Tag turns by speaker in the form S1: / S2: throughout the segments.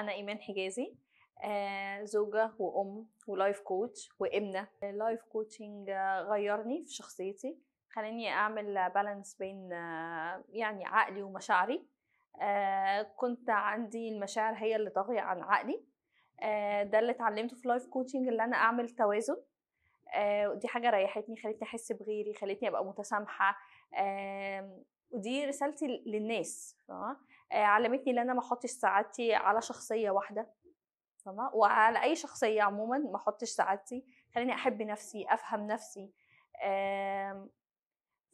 S1: أنا إيمان حجازي آه، زوجة وأم ولايف كوتش وإبنة اللايف آه، كوتشنج غيرني في شخصيتي خلاني أعمل بالانس بين آه، يعني عقلي ومشاعري كنت عندي المشاعر هي اللي طاغية عن عقلي ده اللي اتعلمته في لايف كوتشنج اللي أنا أعمل توازن دي حاجة ريحتني خلتني أحس بغيري خلتني أبقى متسامحة ودي رسالتي للناس فاهمه علمتني ان انا ما احطش سعادتي على شخصيه واحده فاهمه وعلى اي شخصيه عموما ما احطش سعادتي خليني احب نفسي افهم نفسي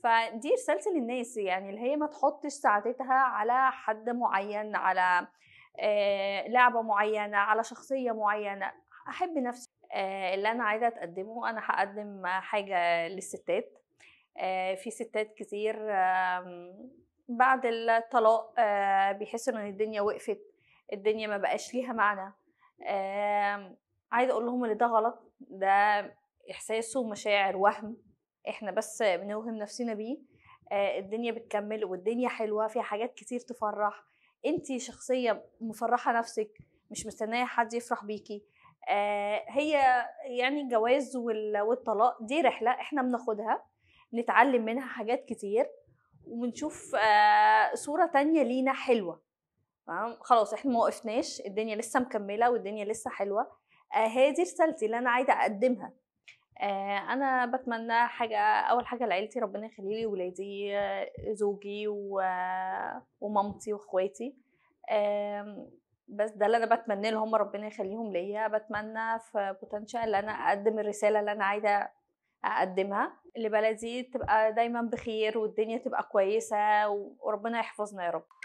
S1: فدي رسالتي للناس يعني اللي هي ما تحطش سعادتها على حد معين على آه، لعبه معينه على شخصيه معينه احب نفسي آه، اللي انا عايزه اقدمه انا هقدم حاجه للستات آه، في ستات كتير بعد الطلاق آه، بيحسوا ان الدنيا وقفت الدنيا ما بقاش ليها معنى عايزه اقول لهم ان ده غلط ده احساس ومشاعر وهم احنا بس بنوهم نفسنا بيه آه، الدنيا بتكمل والدنيا حلوه فيها حاجات كتير تفرح انت شخصيه مفرحه نفسك مش مستنيه حد يفرح بيكي هي يعني الجواز والطلاق دي رحله احنا بناخدها نتعلم منها حاجات كتير وبنشوف آه، صورة تانية لينا حلوة تمام خلاص احنا ما وقفناش الدنيا لسه مكملة والدنيا لسه حلوة آه، هي هذه رسالتي اللي أنا عايزة أقدمها آه، أنا بتمنى حاجة أول حاجة لعيلتي ربنا يخليلي ولادي زوجي ومامتي وإخواتي بس ده اللي انا بتمنى لهم ربنا يخليهم ليا بتمنى في بوتنشال ان انا اقدم الرساله اللي انا عايزه اقدمها لبلدي تبقى دايما بخير والدنيا تبقى كويسه وربنا يحفظنا يا رب